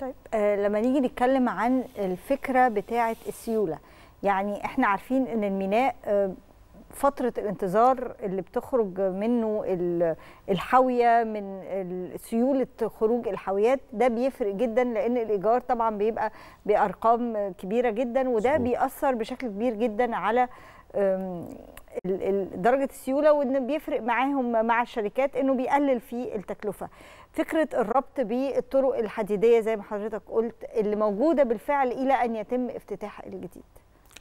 طيب آه لما نيجي نتكلم عن الفكره بتاعه السيوله يعني احنا عارفين ان الميناء آه فترة الانتظار اللي بتخرج منه الحاوية من سيولة خروج الحاويات ده بيفرق جدا لأن الإيجار طبعا بيبقى بأرقام كبيرة جدا وده بيأثر بشكل كبير جدا على درجه السيوله وان بيفرق معاهم مع الشركات انه بيقلل في التكلفه فكره الربط بالطرق الحديديه زي ما حضرتك قلت اللي موجوده بالفعل الى ان يتم افتتاح الجديد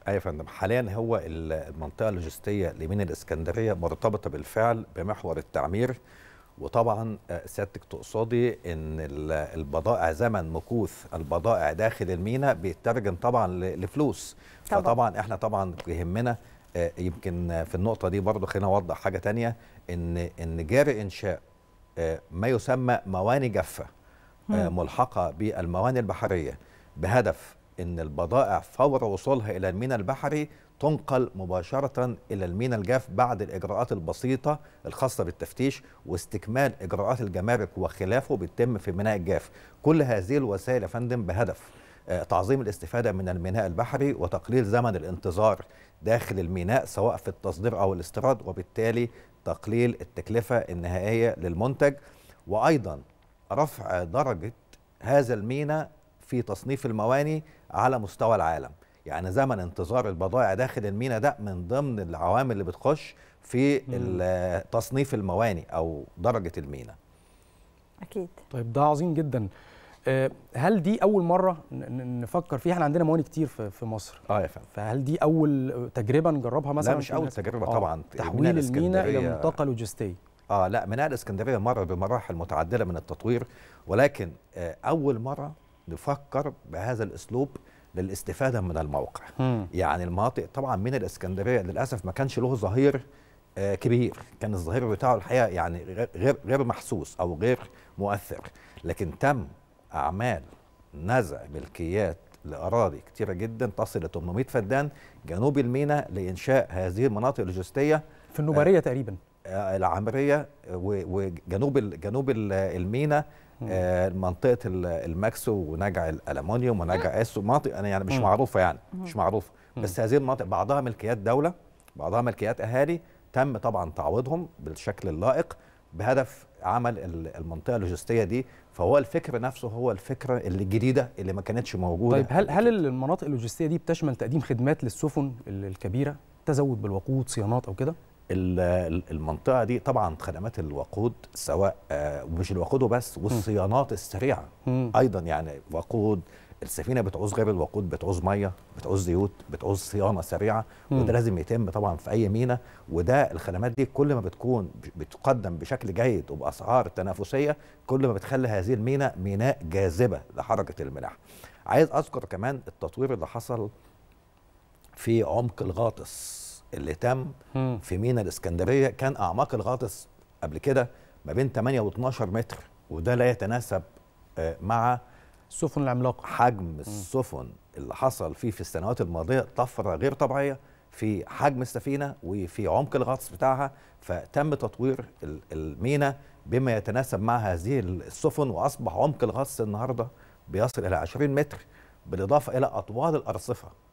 ايوه يا فندم حاليا هو المنطقه اللوجستيه لمين الاسكندريه مرتبطه بالفعل بمحور التعمير وطبعا آه، سيادتك تقصدي ان البضائع زمن مكوث البضائع داخل المينا بيترجم طبعا لفلوس طبعا. فطبعا احنا طبعا يهمنا آه، يمكن في النقطة دي برضه خلينا أوضح حاجة تانية إن إن جاري إنشاء آه، ما يسمى مواني جافة آه، ملحقة بالمواني البحرية بهدف إن البضائع فور وصولها إلى الميناء البحري تنقل مباشرة إلى الميناء الجاف بعد الإجراءات البسيطة الخاصة بالتفتيش واستكمال إجراءات الجمارك وخلافه بتتم في ميناء الجاف كل هذه الوسائل يا فندم بهدف آه، تعظيم الاستفادة من الميناء البحري وتقليل زمن الانتظار داخل الميناء سواء في التصدير أو الاستيراد وبالتالي تقليل التكلفة النهائية للمنتج وأيضا رفع درجة هذا الميناء في تصنيف المواني على مستوى العالم يعني زمن انتظار البضائع داخل الميناء ده من ضمن العوامل اللي بتخش في تصنيف المواني او درجه الميناء اكيد طيب ده عظيم جدا آه، هل دي اول مره نفكر فيها احنا عندنا مواني كتير في مصر اه يا فندم فهل دي اول تجربه نجربها مثلا لا مش اول تجربه آه، طبعا تحويل المينا الى منطقه لوجستيه اه لا ميناء الاسكندريه مر بمراحل متعدده من التطوير ولكن آه اول مره نفكر بهذا الاسلوب للاستفاده من الموقع م. يعني المناطق طبعا من الاسكندريه للاسف ما كانش له ظهير آه كبير كان الظهير بتاعه الحقيقه يعني غير غير محسوس او غير مؤثر لكن تم أعمال نزع ملكيات لأراضي كتيرة جدا تصل ل 800 فدان جنوب الميناء لإنشاء هذه المناطق اللوجستية في النوبارية آه تقريبا آه، العمرية وجنوب جنوب الميناء آه، منطقة الماكسو ونجع الألمونيوم ونجع أسو مناطق يعني, يعني, يعني، مش معروفة يعني مش معروفة بس هذه المناطق بعضها ملكيات دولة بعضها ملكيات أهالي تم طبعا تعويضهم بالشكل اللائق بهدف عمل المنطقه اللوجستيه دي فهو الفكر نفسه هو الفكره اللي الجديده اللي ما كانتش موجوده طيب هل هل المناطق اللوجستيه دي بتشمل تقديم خدمات للسفن الكبيره تزود بالوقود صيانات او كده المنطقه دي طبعا خدمات الوقود سواء آه، مش الوقود وبس والصيانات السريعه ايضا يعني وقود السفينه بتعوز غير الوقود بتعوز ميه بتعوز زيوت بتعوز صيانه سريعه وده لازم يتم طبعا في اي مينا وده الخدمات دي كل ما بتكون بتقدم بشكل جيد وباسعار تنافسيه كل ما بتخلي هذه المينا ميناء جاذبه لحركه الملاحه عايز اذكر كمان التطوير اللي حصل في عمق الغاطس اللي تم في ميناء الاسكندريه كان اعماق الغطس قبل كده ما بين 8 و12 متر وده لا يتناسب آه، مع السفن العملاقه حجم السفن اللي حصل فيه في السنوات الماضيه طفره غير طبيعيه في حجم السفينه وفي عمق الغطس بتاعها فتم تطوير المينا بما يتناسب مع هذه السفن واصبح عمق الغطس النهارده بيصل الى 20 متر بالاضافه الى اطوال الارصفه